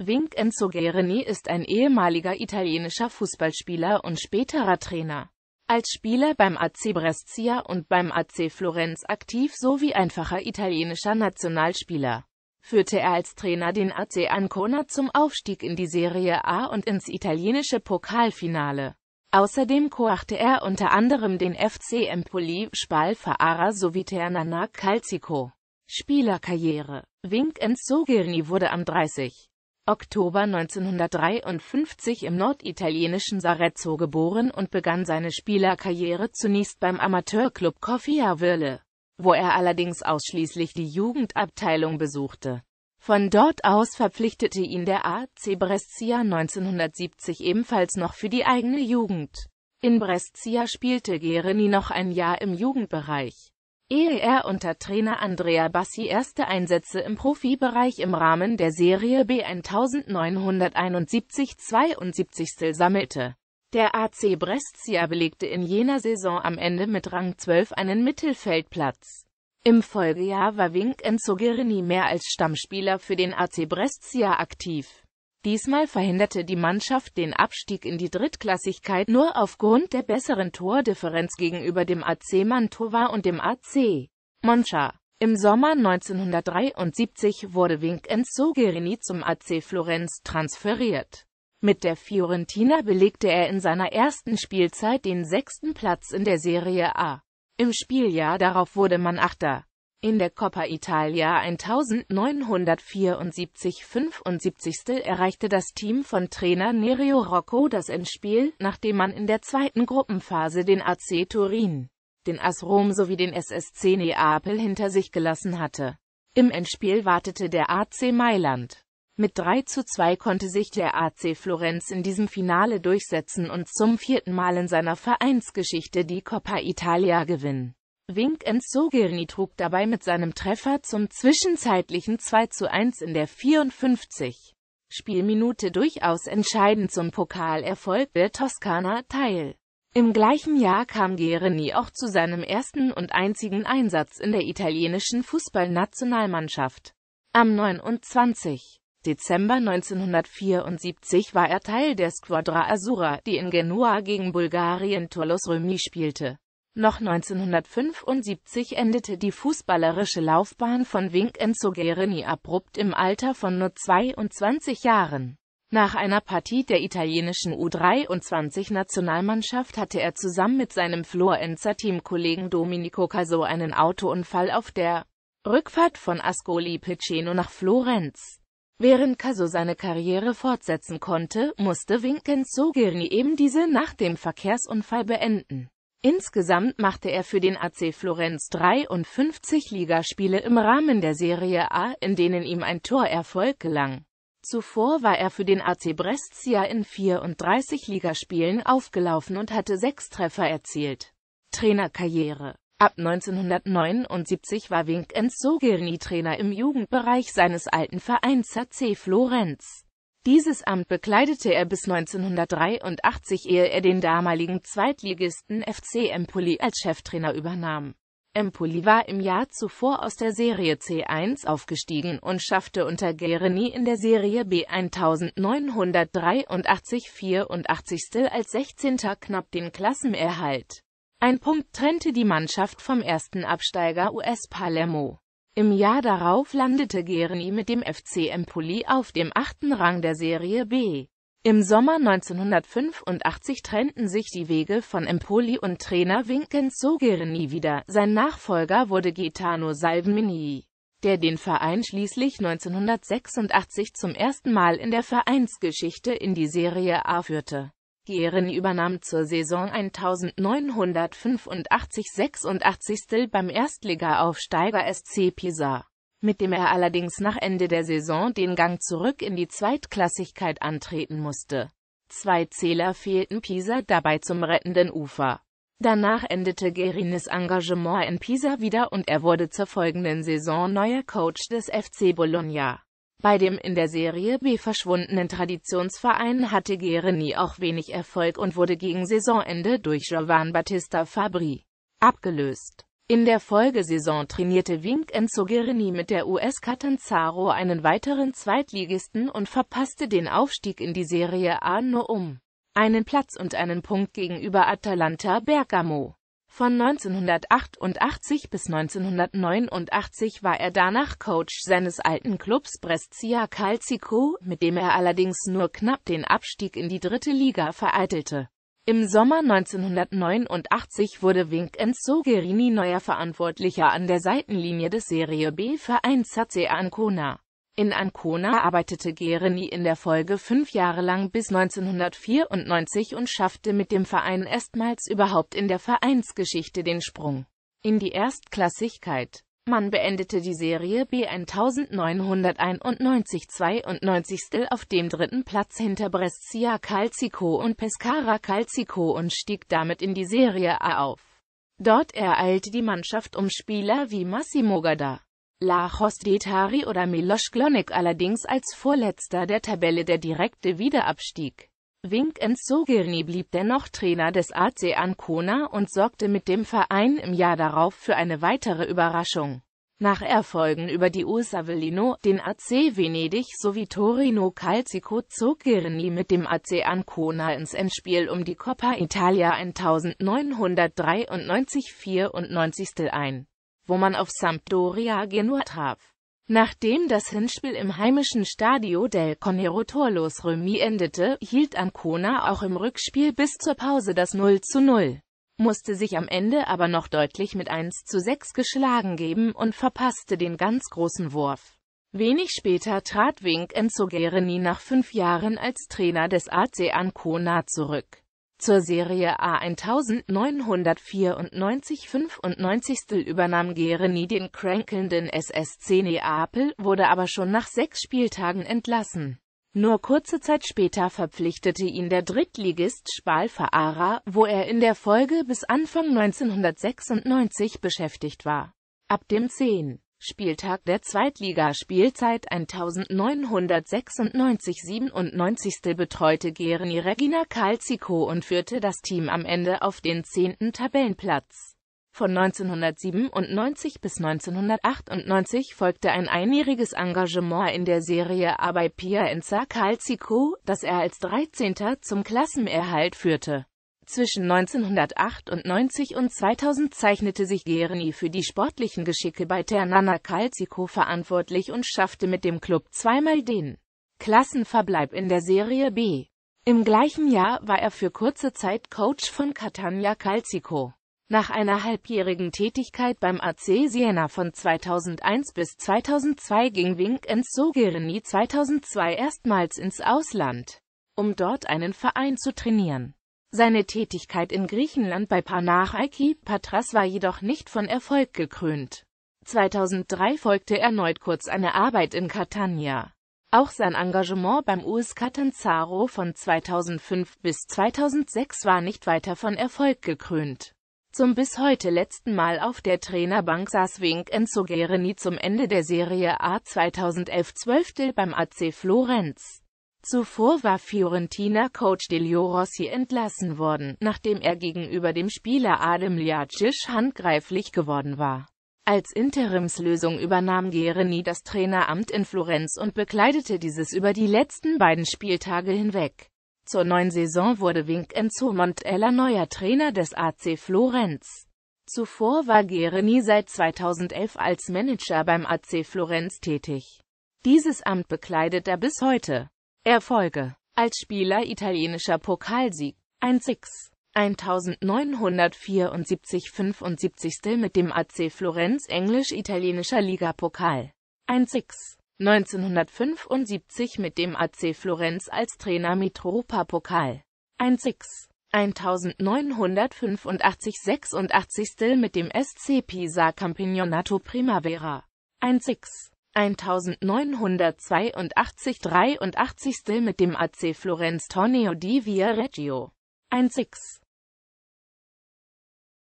Wink Enzogerini ist ein ehemaliger italienischer Fußballspieler und späterer Trainer. Als Spieler beim AC Brescia und beim AC Florenz aktiv sowie einfacher italienischer Nationalspieler. Führte er als Trainer den AC Ancona zum Aufstieg in die Serie A und ins italienische Pokalfinale. Außerdem koachte er unter anderem den FC Empoli, Spal Faara sowie Ternana Calcico. Spielerkarriere Wink Enzogerini wurde am 30. Oktober 1953 im norditalienischen Sarezzo geboren und begann seine Spielerkarriere zunächst beim Amateurclub Coffia Wirle, wo er allerdings ausschließlich die Jugendabteilung besuchte. Von dort aus verpflichtete ihn der AC Brescia 1970 ebenfalls noch für die eigene Jugend. In Brescia spielte Gereni noch ein Jahr im Jugendbereich ehe er unter Trainer Andrea Bassi erste Einsätze im Profibereich im Rahmen der Serie B1971-72 sammelte. Der AC Brescia belegte in jener Saison am Ende mit Rang 12 einen Mittelfeldplatz. Im Folgejahr war Wink Enzogerini mehr als Stammspieler für den AC Brescia aktiv. Diesmal verhinderte die Mannschaft den Abstieg in die Drittklassigkeit nur aufgrund der besseren Tordifferenz gegenüber dem AC Mantova und dem AC Moncha. Im Sommer 1973 wurde Vincenzo Guerini zum AC Florenz transferiert. Mit der Fiorentina belegte er in seiner ersten Spielzeit den sechsten Platz in der Serie A. Im Spieljahr darauf wurde man Achter in der Coppa Italia 1974 75. erreichte das Team von Trainer Nereo Rocco das Endspiel, nachdem man in der zweiten Gruppenphase den AC Turin, den AS Rom sowie den SSC Neapel hinter sich gelassen hatte. Im Endspiel wartete der AC Mailand. Mit 3 zu 2 konnte sich der AC Florenz in diesem Finale durchsetzen und zum vierten Mal in seiner Vereinsgeschichte die Coppa Italia gewinnen. Wink Sogirni trug dabei mit seinem Treffer zum zwischenzeitlichen 2 zu 1 in der 54. Spielminute durchaus entscheidend zum Pokalerfolg der Toskana teil. Im gleichen Jahr kam Guerini auch zu seinem ersten und einzigen Einsatz in der italienischen Fußballnationalmannschaft. Am 29. Dezember 1974 war er Teil der Squadra Azzurra, die in Genua gegen Bulgarien Tolos Römi spielte. Noch 1975 endete die fußballerische Laufbahn von Vincenzo Guerini abrupt im Alter von nur 22 Jahren. Nach einer Partie der italienischen U23-Nationalmannschaft hatte er zusammen mit seinem florenza Teamkollegen Domenico Caso einen Autounfall auf der Rückfahrt von Ascoli Piceno nach Florenz. Während Caso seine Karriere fortsetzen konnte, musste Vincenzo Guerini eben diese nach dem Verkehrsunfall beenden. Insgesamt machte er für den AC Florenz 53 Ligaspiele im Rahmen der Serie A, in denen ihm ein Torerfolg gelang. Zuvor war er für den AC Brescia in 34 Ligaspielen aufgelaufen und hatte sechs Treffer erzielt. Trainerkarriere Ab 1979 war Vincenzo Girni Trainer im Jugendbereich seines alten Vereins AC Florenz. Dieses Amt bekleidete er bis 1983, ehe er den damaligen Zweitligisten FC Empoli als Cheftrainer übernahm. Empoli war im Jahr zuvor aus der Serie C1 aufgestiegen und schaffte unter Gereni in der Serie B 1983-84 als 16. knapp den Klassenerhalt. Ein Punkt trennte die Mannschaft vom ersten Absteiger US Palermo. Im Jahr darauf landete Gereni mit dem FC Empoli auf dem achten Rang der Serie B. Im Sommer 1985 trennten sich die Wege von Empoli und Trainer Vincenzo Guérini wieder. Sein Nachfolger wurde Gaetano Salvini, der den Verein schließlich 1986 zum ersten Mal in der Vereinsgeschichte in die Serie A führte. Gehren übernahm zur Saison 1985-86 beim Erstliga-Aufsteiger SC Pisa, mit dem er allerdings nach Ende der Saison den Gang zurück in die Zweitklassigkeit antreten musste. Zwei Zähler fehlten Pisa dabei zum rettenden Ufer. Danach endete Gerines Engagement in Pisa wieder und er wurde zur folgenden Saison neuer Coach des FC Bologna. Bei dem in der Serie B verschwundenen Traditionsverein hatte Gereni auch wenig Erfolg und wurde gegen Saisonende durch Giovanni Battista Fabri abgelöst. In der Folgesaison trainierte Wink Enzo Gereni mit der US Catanzaro einen weiteren Zweitligisten und verpasste den Aufstieg in die Serie A nur um einen Platz und einen Punkt gegenüber Atalanta Bergamo. Von 1988 bis 1989 war er danach Coach seines alten Clubs Brescia Calcico, mit dem er allerdings nur knapp den Abstieg in die dritte Liga vereitelte. Im Sommer 1989 wurde Vincenzo Gerini neuer Verantwortlicher an der Seitenlinie des Serie B-Vereins HC Ancona. In Ancona arbeitete Gereni in der Folge fünf Jahre lang bis 1994 und schaffte mit dem Verein erstmals überhaupt in der Vereinsgeschichte den Sprung in die Erstklassigkeit. Man beendete die Serie B 1991 92. auf dem dritten Platz hinter Brescia Calcico und Pescara Calcico und stieg damit in die Serie A auf. Dort ereilte die Mannschaft um Spieler wie Massimo Gada, Lajos Detari oder Miloš Glonek allerdings als Vorletzter der Tabelle der direkte Wiederabstieg. Wink Enzogirni blieb dennoch Trainer des AC Ancona und sorgte mit dem Verein im Jahr darauf für eine weitere Überraschung. Nach Erfolgen über die US Avellino, den AC Venedig sowie Torino Calcico zog Girni mit dem AC Ancona ins Endspiel um die Coppa Italia 1993-94 ein wo man auf Sampdoria Genua traf. Nachdem das Hinspiel im heimischen Stadio del Conero Torlos Römi endete, hielt Ancona auch im Rückspiel bis zur Pause das 0 zu 0, musste sich am Ende aber noch deutlich mit 1 zu 6 geschlagen geben und verpasste den ganz großen Wurf. Wenig später trat Wink Enzogerini nach fünf Jahren als Trainer des AC Ancona zurück. Zur Serie A 1994 95. übernahm Gereni den kränkelnden SSC Neapel, wurde aber schon nach sechs Spieltagen entlassen. Nur kurze Zeit später verpflichtete ihn der Drittligist Spal Spalfaara, wo er in der Folge bis Anfang 1996 beschäftigt war. Ab dem 10. Spieltag der Zweitligaspielzeit 1996-97 betreute Gerni Regina Calcico und führte das Team am Ende auf den zehnten Tabellenplatz. Von 1997 bis 1998 folgte ein einjähriges Engagement in der Serie A bei Piaenza Calcico, das er als 13. zum Klassenerhalt führte. Zwischen 1998 und 2000 zeichnete sich Gereni für die sportlichen Geschicke bei Ternana Calcico verantwortlich und schaffte mit dem Club zweimal den Klassenverbleib in der Serie B. Im gleichen Jahr war er für kurze Zeit Coach von Catania Calcico. Nach einer halbjährigen Tätigkeit beim AC Siena von 2001 bis 2002 ging Vincenzo Gerni 2002 erstmals ins Ausland, um dort einen Verein zu trainieren. Seine Tätigkeit in Griechenland bei Panarchaiki Patras war jedoch nicht von Erfolg gekrönt. 2003 folgte erneut kurz eine Arbeit in Catania. Auch sein Engagement beim US Catanzaro von 2005 bis 2006 war nicht weiter von Erfolg gekrönt. Zum bis heute letzten Mal auf der Trainerbank saß Wink Enzo Enzogereni zum Ende der Serie A 2011-12 beim AC Florenz. Zuvor war Fiorentina-Coach Delio Rossi entlassen worden, nachdem er gegenüber dem Spieler Adem Ljacic handgreiflich geworden war. Als Interimslösung übernahm Gereni das Traineramt in Florenz und bekleidete dieses über die letzten beiden Spieltage hinweg. Zur neuen Saison wurde Wink Enzo Montella neuer Trainer des AC Florenz. Zuvor war Gereni seit 2011 als Manager beim AC Florenz tätig. Dieses Amt bekleidet er bis heute. Erfolge als Spieler italienischer Pokalsieg, ein Six. 1974 75. mit dem AC Florenz englisch-italienischer Ligapokal. Ein Six. 1975 mit dem AC Florenz als Trainer mit Europapokal. Ein Six. 1985 86. mit dem SC Pisa Campionato Primavera. 1 Six. 1982 83. mit dem AC Florenz Torneo di Via Reggio. Ein Six.